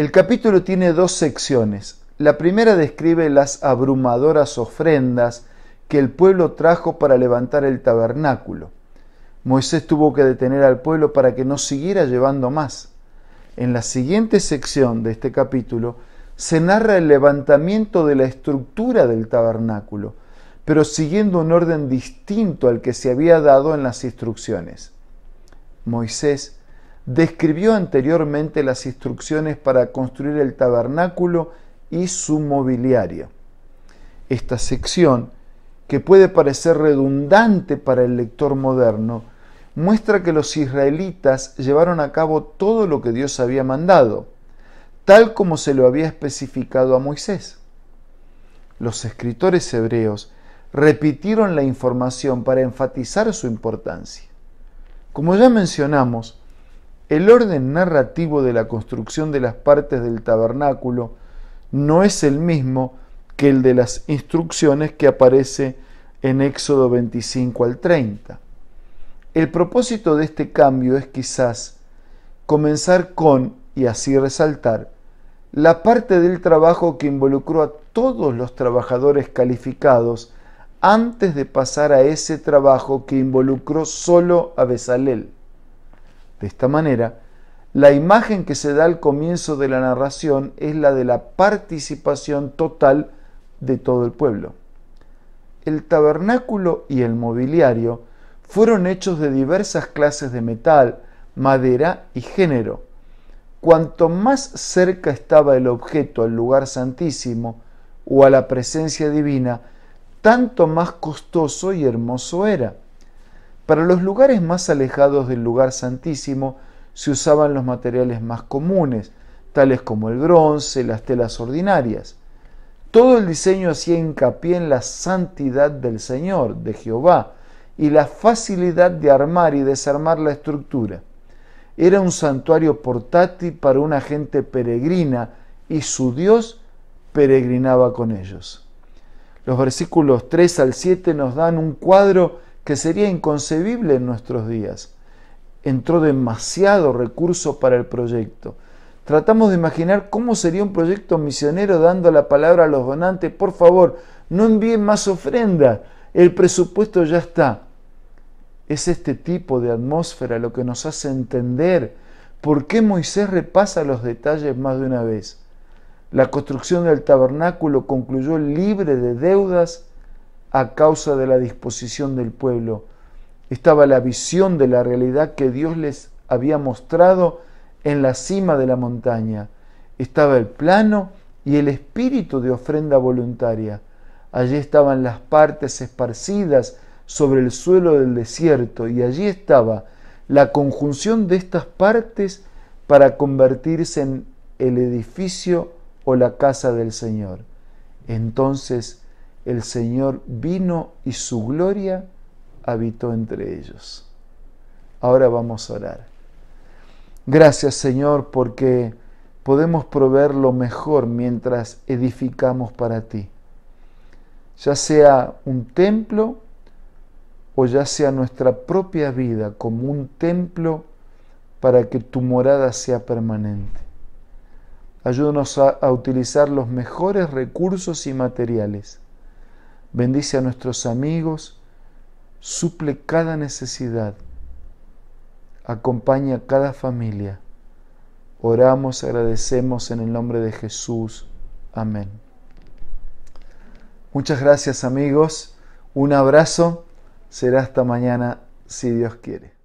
El capítulo tiene dos secciones. La primera describe las abrumadoras ofrendas que el pueblo trajo para levantar el tabernáculo. Moisés tuvo que detener al pueblo para que no siguiera llevando más. En la siguiente sección de este capítulo se narra el levantamiento de la estructura del tabernáculo, pero siguiendo un orden distinto al que se había dado en las instrucciones. Moisés describió anteriormente las instrucciones para construir el tabernáculo y su mobiliario. Esta sección, que puede parecer redundante para el lector moderno, muestra que los israelitas llevaron a cabo todo lo que Dios había mandado, tal como se lo había especificado a Moisés. Los escritores hebreos repitieron la información para enfatizar su importancia. Como ya mencionamos, el orden narrativo de la construcción de las partes del tabernáculo no es el mismo que el de las instrucciones que aparece en Éxodo 25 al 30. El propósito de este cambio es quizás comenzar con, y así resaltar, la parte del trabajo que involucró a todos los trabajadores calificados antes de pasar a ese trabajo que involucró solo a Bezalel. De esta manera, la imagen que se da al comienzo de la narración es la de la participación total de todo el pueblo. El tabernáculo y el mobiliario fueron hechos de diversas clases de metal, madera y género. Cuanto más cerca estaba el objeto al lugar santísimo o a la presencia divina, tanto más costoso y hermoso era. Para los lugares más alejados del lugar santísimo se usaban los materiales más comunes, tales como el bronce, las telas ordinarias. Todo el diseño hacía hincapié en la santidad del Señor, de Jehová, y la facilidad de armar y desarmar la estructura. Era un santuario portátil para una gente peregrina y su Dios peregrinaba con ellos. Los versículos 3 al 7 nos dan un cuadro que sería inconcebible en nuestros días. Entró demasiado recurso para el proyecto. Tratamos de imaginar cómo sería un proyecto misionero dando la palabra a los donantes, por favor, no envíen más ofrenda, el presupuesto ya está. Es este tipo de atmósfera lo que nos hace entender por qué Moisés repasa los detalles más de una vez. La construcción del tabernáculo concluyó libre de deudas a causa de la disposición del pueblo. Estaba la visión de la realidad que Dios les había mostrado en la cima de la montaña. Estaba el plano y el espíritu de ofrenda voluntaria. Allí estaban las partes esparcidas sobre el suelo del desierto y allí estaba la conjunción de estas partes para convertirse en el edificio o la casa del Señor. Entonces el Señor vino y su gloria habitó entre ellos. Ahora vamos a orar. Gracias Señor porque podemos proveer lo mejor mientras edificamos para ti, ya sea un templo o ya sea nuestra propia vida como un templo para que tu morada sea permanente. Ayúdanos a, utilizar los mejores recursos y materiales bendice a nuestros amigos, suple cada necesidad, acompaña a cada familia. Oramos, agradecemos en el nombre de Jesús. Amén. Muchas gracias amigos, un abrazo, será hasta mañana si Dios quiere.